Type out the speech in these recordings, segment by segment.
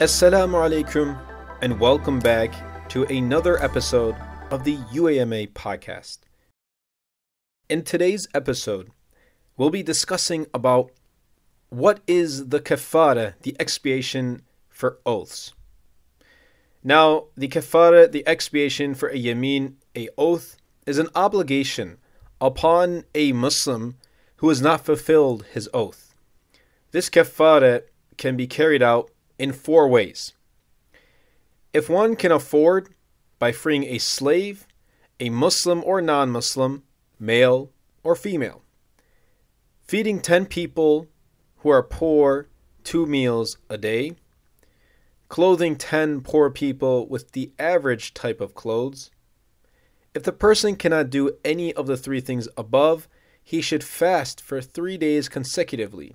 Assalamu alaikum and welcome back to another episode of the UAMA podcast. In today's episode, we'll be discussing about what is the kafara, the expiation for oaths. Now, the kafara, the expiation for a yameen, a oath, is an obligation upon a Muslim who has not fulfilled his oath. This kafara can be carried out in four ways. If one can afford by freeing a slave, a Muslim or non Muslim, male or female, feeding 10 people who are poor two meals a day, clothing 10 poor people with the average type of clothes. If the person cannot do any of the three things above, he should fast for three days consecutively.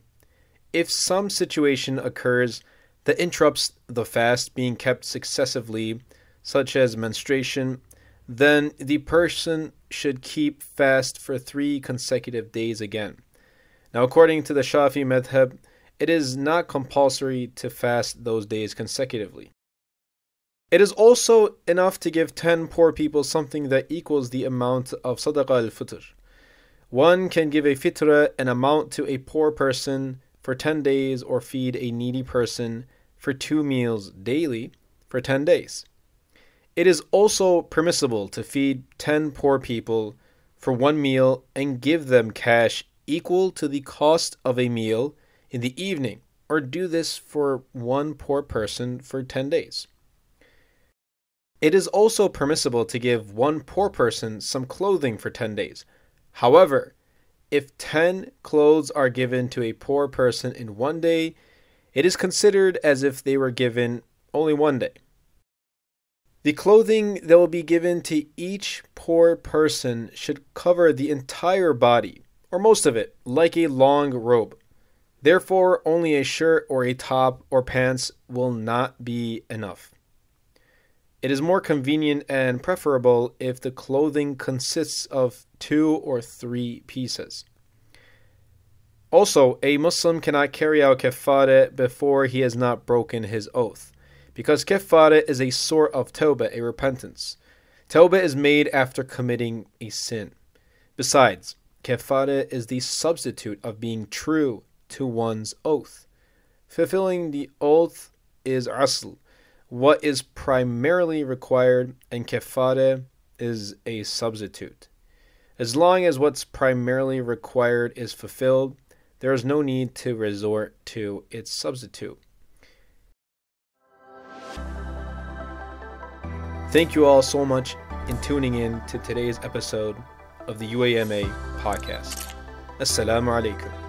If some situation occurs that interrupts the fast being kept successively, such as menstruation, then the person should keep fast for three consecutive days again. Now, according to the Shafi Madhab, it is not compulsory to fast those days consecutively. It is also enough to give 10 poor people something that equals the amount of sadaqah al fitr. One can give a fitrah, an amount, to a poor person for 10 days or feed a needy person for two meals daily for 10 days. It is also permissible to feed 10 poor people for one meal and give them cash equal to the cost of a meal in the evening, or do this for one poor person for 10 days. It is also permissible to give one poor person some clothing for 10 days. However, if 10 clothes are given to a poor person in one day, it is considered as if they were given only one day. The clothing that will be given to each poor person should cover the entire body, or most of it, like a long robe. Therefore, only a shirt or a top or pants will not be enough. It is more convenient and preferable if the clothing consists of two or three pieces. Also, a Muslim cannot carry out kafarat before he has not broken his oath, because kafarat is a sort of tawbah, a repentance. Tawbah is made after committing a sin. Besides, kafarat is the substitute of being true to one's oath. Fulfilling the oath is asl, what is primarily required, and kafarat is a substitute. As long as what's primarily required is fulfilled, there is no need to resort to its substitute. Thank you all so much in tuning in to today's episode of the UAMA podcast. Assalamu alaikum.